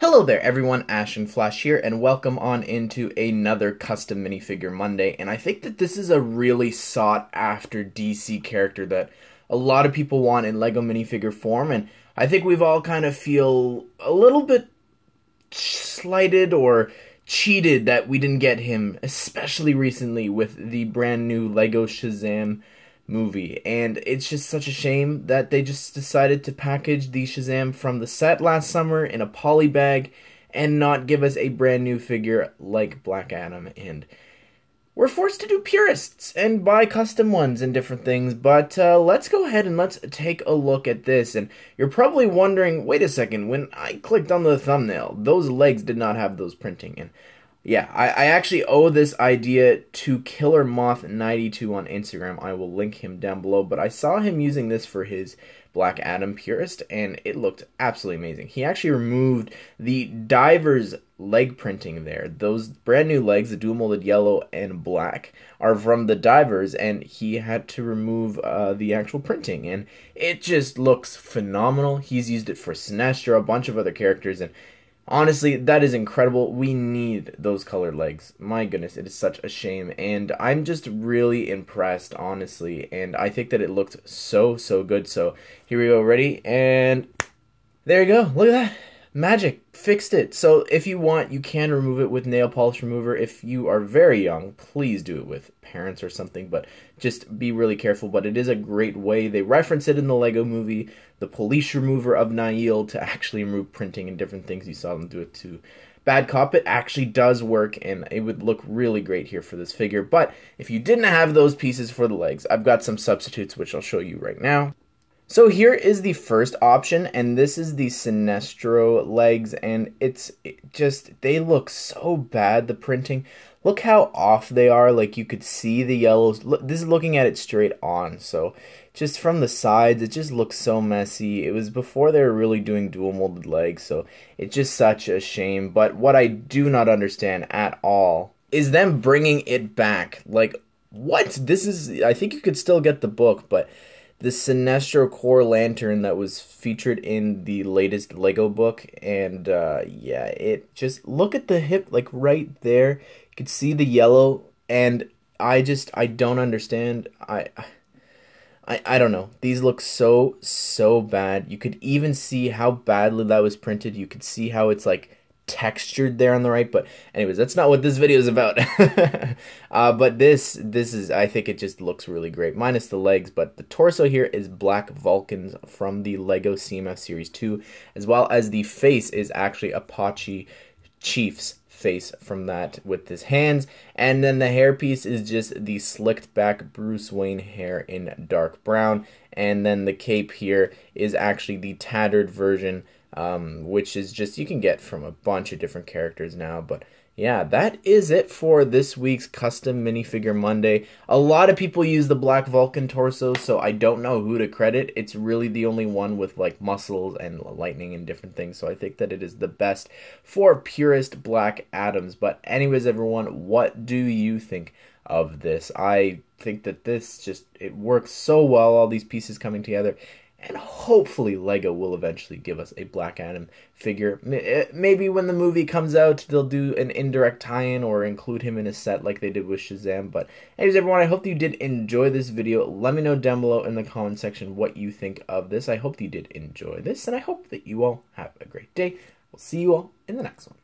Hello there everyone, Ash and Flash here, and welcome on into another Custom Minifigure Monday, and I think that this is a really sought after DC character that a lot of people want in LEGO minifigure form, and I think we've all kind of feel a little bit slighted or cheated that we didn't get him, especially recently with the brand new LEGO Shazam movie. And it's just such a shame that they just decided to package the Shazam from the set last summer in a poly bag and not give us a brand new figure like Black Adam. And we're forced to do purists and buy custom ones and different things, but uh, let's go ahead and let's take a look at this. And you're probably wondering, wait a second, when I clicked on the thumbnail, those legs did not have those printing. And yeah, I, I actually owe this idea to Killer Moth 92 on Instagram. I will link him down below, but I saw him using this for his Black Adam Purist, and it looked absolutely amazing. He actually removed the diver's leg printing there. Those brand new legs, the dual molded yellow and black, are from the divers, and he had to remove uh, the actual printing, and it just looks phenomenal. He's used it for Sinestro, a bunch of other characters, and honestly, that is incredible. We need those colored legs. My goodness, it is such a shame. And I'm just really impressed, honestly. And I think that it looked so, so good. So here we go, ready? And there you go. Look at that. Magic fixed it. So if you want, you can remove it with nail polish remover. If you are very young, please do it with parents or something, but just be really careful. But it is a great way. They reference it in the Lego movie, the police remover of Nail to actually remove printing and different things. You saw them do it too. Bad Cop, it actually does work, and it would look really great here for this figure. But if you didn't have those pieces for the legs, I've got some substitutes, which I'll show you right now. So here is the first option, and this is the Sinestro legs, and it's just, they look so bad, the printing. Look how off they are, like you could see the yellows. This is looking at it straight on, so just from the sides, it just looks so messy. It was before they were really doing dual molded legs, so it's just such a shame. But what I do not understand at all is them bringing it back. Like, what? This is, I think you could still get the book, but the Sinestro Core Lantern that was featured in the latest Lego book. And uh, yeah, it just look at the hip, like right there. You could see the yellow, and I just I don't understand. I. I, I don't know. These look so, so bad. You could even see how badly that was printed. You could see how it's like textured there on the right but anyways that's not what this video is about uh, but this this is I think it just looks really great minus the legs but the torso here is black Vulcans from the Lego CMF series 2 as well as the face is actually Apache Chiefs face from that with his hands. And then the hairpiece is just the slicked back Bruce Wayne hair in dark brown. And then the cape here is actually the tattered version um, which is just you can get from a bunch of different characters now. But yeah, that is it for this week's custom minifigure Monday. A lot of people use the Black Vulcan torso, so I don't know who to credit. It's really the only one with like muscles and lightning and different things, so I think that it is the best for purest Black Adams. But, anyways, everyone, what do you think? of this. I think that this just it works so well all these pieces coming together and hopefully Lego will eventually give us a Black Adam figure. Eh, maybe when the movie comes out, they'll do an indirect tie-in or include him in a set like they did with Shazam. But anyways, everyone, I hope you did enjoy this video. Let me know down below in the comment section what you think of this. I hope you did enjoy this, and I hope that you all have a great day. We'll see you all in the next one.